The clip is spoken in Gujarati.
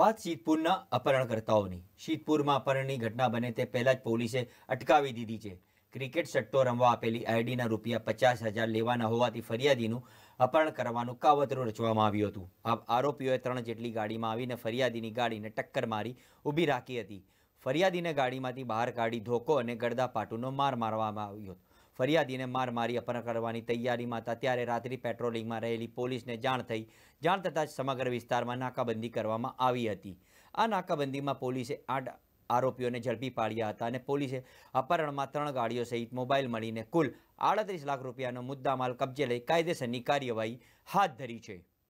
વાત શીતપુરના અપહરણકર્તાઓની શીતપુરમાં અપહરણની ઘટના બને તે પહેલાં જ પોલીસે અટકાવી દીધી છે ક્રિકેટ સટ્ટો રમવા આપેલી આઈડીના રૂપિયા પચાસ હજાર લેવાના હોવાથી ફરિયાદીનું અપહરણ કરવાનું કાવતરું રચવામાં આવ્યું હતું આ આરોપીઓએ ત્રણ જેટલી ગાડીમાં આવીને ફરિયાદીની ગાડીને ટક્કર મારી ઊભી રાખી હતી ફરિયાદીને ગાડીમાંથી બહાર કાઢી ધોકો અને પાટુનો માર મારવામાં આવ્યો હતો ફરિયાદીને માર મારી અપહરણ કરવાની તૈયારીમાં હતા ત્યારે રાત્રિ પેટ્રોલિંગમાં રહેલી પોલીસને જાણ થઈ જાણ થતાં જ સમગ્ર વિસ્તારમાં નાકાબંધી કરવામાં આવી હતી આ નાકાબંધીમાં પોલીસે આઠ આરોપીઓને ઝડપી પાડ્યા હતા અને પોલીસે અપહરણમાં ત્રણ ગાડીઓ સહિત મોબાઈલ મળીને કુલ આડત્રીસ લાખ રૂપિયાનો મુદ્દામાલ કબજે લઈ કાયદેસરની કાર્યવાહી હાથ ધરી છે